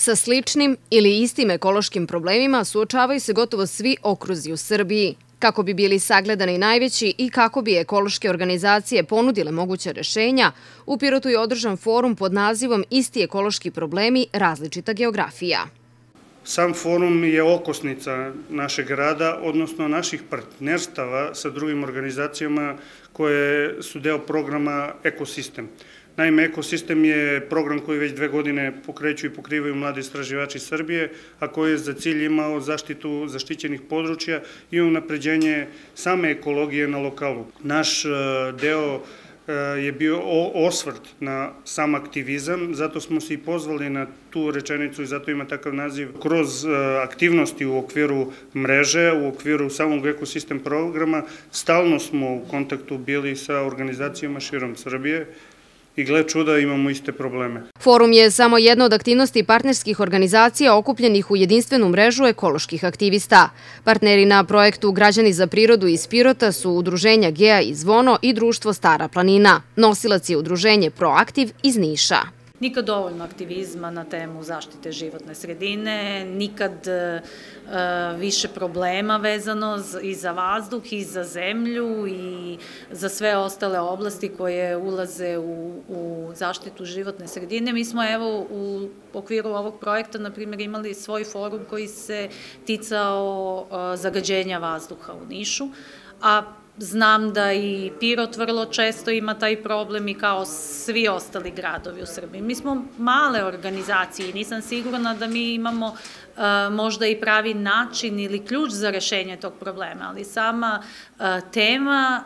Sa sličnim ili istim ekološkim problemima suočavaju se gotovo svi okruzi u Srbiji. Kako bi bili sagledani najveći i kako bi ekološke organizacije ponudile moguća rešenja, u Pirotu je održan forum pod nazivom Isti ekološki problemi – različita geografija. Sam forum je okosnica našeg rada, odnosno naših partnerstava sa drugim organizacijama koje su deo programa Ekosistem. Ekosistem Naime, ekosistem je program koji već dve godine pokreću i pokrivaju mladi istraživači Srbije, a koji je za cilj imao zaštitu zaštićenih područja i unapređenje same ekologije na lokalu. Naš e, deo e, je bio osvrt na sam aktivizam, zato smo se i pozvali na tu rečenicu i zato ima takav naziv kroz e, aktivnosti u okviru mreže, u okviru samog ekosistem programa. Stalno smo u kontaktu bili sa organizacijama širom Srbije, i gle čuda imamo iste probleme. Forum je samo jedna od aktivnosti partnerskih organizacija okupljenih u jedinstvenu mrežu ekoloških aktivista. Partneri na projektu Građani za prirodu iz Pirota su udruženja Gea iz Vono i društvo Stara planina. Nosilac je udruženje Proaktiv iz Niša. Nikad dovoljno aktivizma na temu zaštite životne sredine, nikad e, e više problema vezano i za vazduh, i za zemlju, i za sve ostale oblasti koje ulaze u, u zaštitu životne sredine. Mi smo evo u okviru ovog projekta, na primjer, imali svoj forum koji se ticao e, zagađenja vazduha u Nišu, a Znam da i Pirot vrlo često ima taj problem i kao svi ostali gradovi u Srbiji. Mi smo male organizacije i nisam sigurna da mi imamo možda i pravi način ili ključ za rešenje tog problema, ali sama tema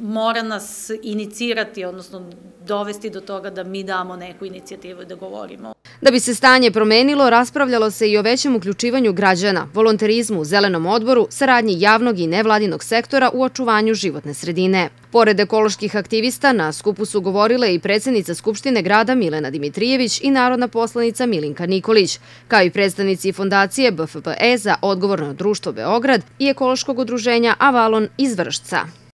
mora nas inicirati, odnosno dovesti do toga da mi damo neku inicijativu i da govorimo. Da bi se stanje promenilo, raspravljalo se i o većem uključivanju građana, volonterizmu, zelenom odboru, saradnji javnog i nevladinog sektora u očuvanju životne sredine. Pored ekoloških aktivista, na skupu su govorile i predsednica Skupštine grada Milena Dimitrijević i narodna poslanica Milinka Nikolić, kao i predstavnici fondacije BFPE za odgovorno društvo Beograd i ekološkog udruženja Avalon iz Vršca.